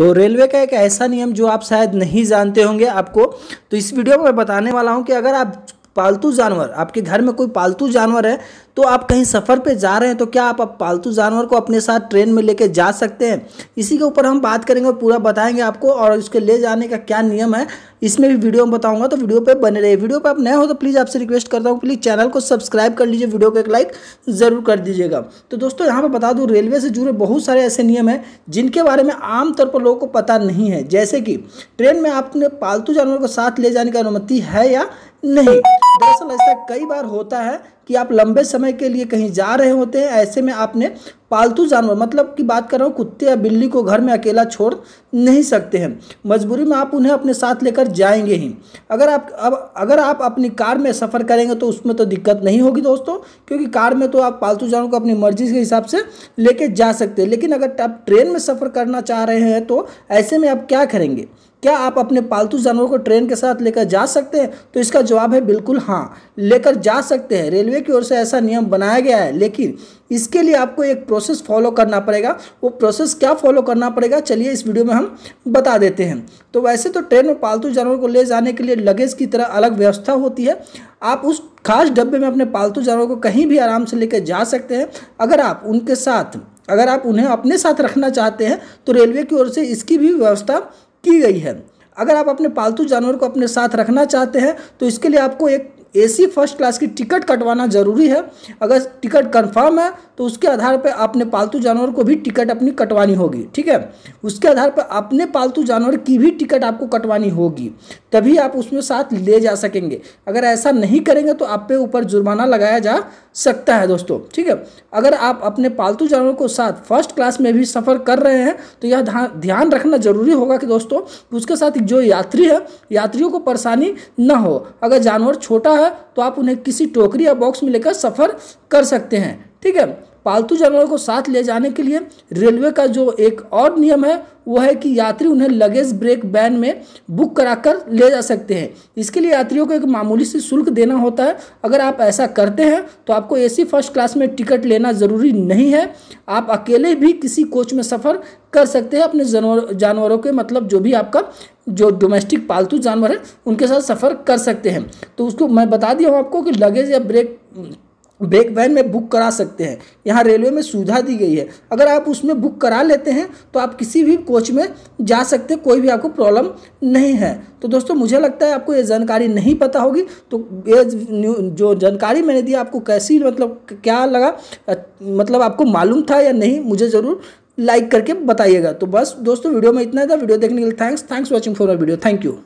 तो रेलवे का एक ऐसा नियम जो आप शायद नहीं जानते होंगे आपको तो इस वीडियो में बताने वाला हूँ कि अगर आप पालतू जानवर आपके घर में कोई पालतू जानवर है तो आप कहीं सफ़र पे जा रहे हैं तो क्या आप, अब पालतू जानवर को अपने साथ ट्रेन में लेके जा सकते हैं इसी के ऊपर हम बात करेंगे और पूरा बताएंगे आपको और उसके ले जाने का क्या नियम है इसमें भी वीडियो में बताऊंगा तो वीडियो पे बने रहिए वीडियो पे आप नए हो तो प्लीज़ आपसे रिक्वेस्ट करता हूँ प्लीज़ चैनल को सब्सक्राइब कर लीजिए वीडियो को एक लाइक ज़रूर कर दीजिएगा तो दोस्तों यहाँ पर बता दूँ रेलवे से जुड़े बहुत सारे ऐसे नियम हैं जिनके बारे में आमतौर पर लोगों को पता नहीं है जैसे कि ट्रेन में आपने पालतू जानवर को साथ ले जाने की अनुमति है या नहीं दरअसल ऐसा कई बार होता है कि आप लंबे समय के लिए कहीं जा रहे होते हैं ऐसे में आपने पालतू जानवर मतलब की बात कर रहा हूँ कुत्ते या बिल्ली को घर में अकेला छोड़ नहीं सकते हैं मजबूरी में आप उन्हें अपने साथ लेकर जाएंगे ही अगर आप अब अगर आप अपनी कार में सफ़र करेंगे तो उसमें तो दिक्कत नहीं होगी दोस्तों क्योंकि कार में तो आप पालतू जानवर को अपनी मर्जी के हिसाब से लेके जा सकते हैं लेकिन अगर आप ट्रेन में सफ़र करना चाह रहे हैं तो ऐसे में आप क्या करेंगे क्या आप अपने पालतू जानवर को ट्रेन के साथ लेकर जा सकते हैं तो इसका जवाब है बिल्कुल हाँ लेकर जा सकते हैं रेलवे की ओर से ऐसा नियम बनाया गया है लेकिन इसके लिए आपको एक प्रोसेस प्रोसेस फॉलो करना पड़ेगा वो प्रोसेस क्या फॉलो करना पड़ेगा चलिए इस वीडियो में हम बता देते हैं तो वैसे तो ट्रेन में पालतू जानवर को ले जाने के लिए लगेज की तरह अलग व्यवस्था होती है आप उस खास डब्बे में अपने पालतू जानवर को कहीं भी आराम से लेकर जा सकते हैं अगर आप उनके साथ अगर आप उन्हें अपने साथ रखना चाहते हैं तो रेलवे की ओर से इसकी भी व्यवस्था की गई है अगर आप अपने पालतू जानवर को अपने साथ रखना चाहते हैं तो इसके लिए आपको एक एसी फर्स्ट क्लास की टिकट कटवाना ज़रूरी है अगर टिकट कंफर्म है तो उसके आधार पर आपने पालतू जानवर को भी टिकट अपनी कटवानी होगी ठीक है उसके आधार पर अपने पालतू जानवर की भी टिकट आपको कटवानी होगी तभी आप उसमें साथ ले जा सकेंगे अगर ऐसा नहीं करेंगे तो आप पे ऊपर जुर्माना लगाया जा सकता है दोस्तों ठीक है अगर आप अपने पालतू जानवर को साथ फर्स्ट क्लास में भी सफ़र कर रहे हैं तो यह ध्यान रखना जरूरी होगा कि दोस्तों उसके साथ जो यात्री है यात्रियों को परेशानी ना हो अगर जानवर छोटा है तो आप उन्हें किसी टोकरी या बॉक्स में लेकर सफ़र कर सकते हैं ठीक है पालतू जानवरों को साथ ले जाने के लिए रेलवे का जो एक और नियम है वो है कि यात्री उन्हें लगेज ब्रेक बैन में बुक कराकर ले जा सकते हैं इसके लिए यात्रियों को एक मामूली सी शुल्क देना होता है अगर आप ऐसा करते हैं तो आपको एसी फर्स्ट क्लास में टिकट लेना ज़रूरी नहीं है आप अकेले भी किसी कोच में सफ़र कर सकते हैं अपने जानवर जानवरों के मतलब जो भी आपका जो डोमेस्टिक पालतू जानवर है उनके साथ सफ़र कर सकते हैं तो उसको मैं बता दिया हूँ आपको कि लगेज या ब्रेक बैग वैन में बुक करा सकते हैं यहाँ रेलवे में सुविधा दी गई है अगर आप उसमें बुक करा लेते हैं तो आप किसी भी कोच में जा सकते हैं कोई भी आपको प्रॉब्लम नहीं है तो दोस्तों मुझे लगता है आपको ये जानकारी नहीं पता होगी तो ये जो जानकारी मैंने दी आपको कैसी मतलब क्या लगा मतलब आपको मालूम था या नहीं मुझे ज़रूर लाइक करके बताइएगा तो बस दोस्तों वीडियो में इतना था वीडियो देखने के लिए thanks thanks watching for my video thank you